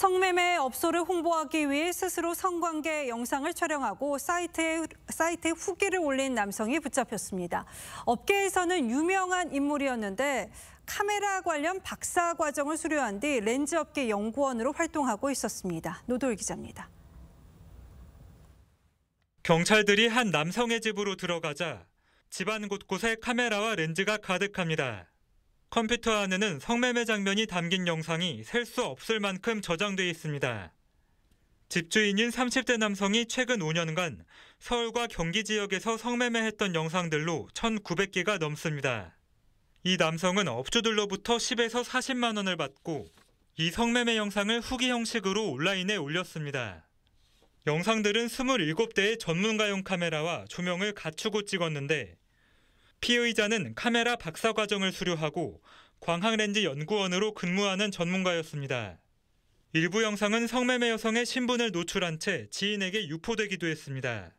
성매매 업소를 홍보하기 위해 스스로 성관계 영상을 촬영하고 사이트에, 사이트에 후기를 올린 남성이 붙잡혔습니다. 업계에서는 유명한 인물이었는데 카메라 관련 박사 과정을 수료한 뒤 렌즈업계 연구원으로 활동하고 있었습니다. 노돌 기자입니다. 경찰들이 한 남성의 집으로 들어가자 집안 곳곳에 카메라와 렌즈가 가득합니다. 컴퓨터 안에는 성매매 장면이 담긴 영상이 셀 수 없을 만큼 저장돼 있습니다. 집주인인 30대 남성이 최근 5년간 서울과 경기 지역에서 성매매했던 영상들로 1,900개가 넘습니다. 이 남성은 업주들로부터 10에서 40만 원을 받고 이 성매매 영상을 후기 형식으로 온라인에 올렸습니다. 영상들은 27대의 전문가용 카메라와 조명을 갖추고 찍었는데 피의자는 카메라 박사 과정을 수료하고 광학렌즈 연구원으로 근무하는 전문가였습니다. 일부 영상은 성매매 여성의 신분을 노출한 채 지인에게 유포되기도 했습니다.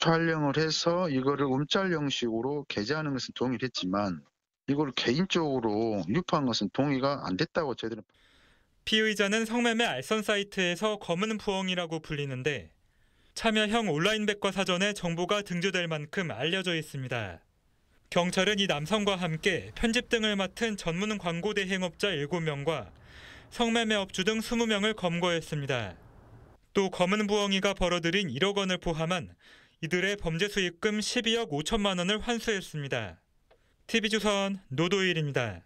촬영을 해서 이거를 움짤 형식으로 게재하는 것은 동의를 했지만 이걸 개인적으로 유포한 것은 동의가 안 됐다고 저희들은 피의자는 성매매 알선 사이트에서 검은 부엉이라고 불리는데 참여형 온라인 백과 사전에 정보가 등재될 만큼 알려져 있습니다. 경찰은 이 남성과 함께 편집 등을 맡은 전문 광고 대행업자 7명과 성매매업주 등 20명을 검거했습니다. 또 검은 부엉이가 벌어들인 1억 원을 포함한 이들의 범죄 수익금 12억 5천만 원을 환수했습니다. TV조선 노도일입니다.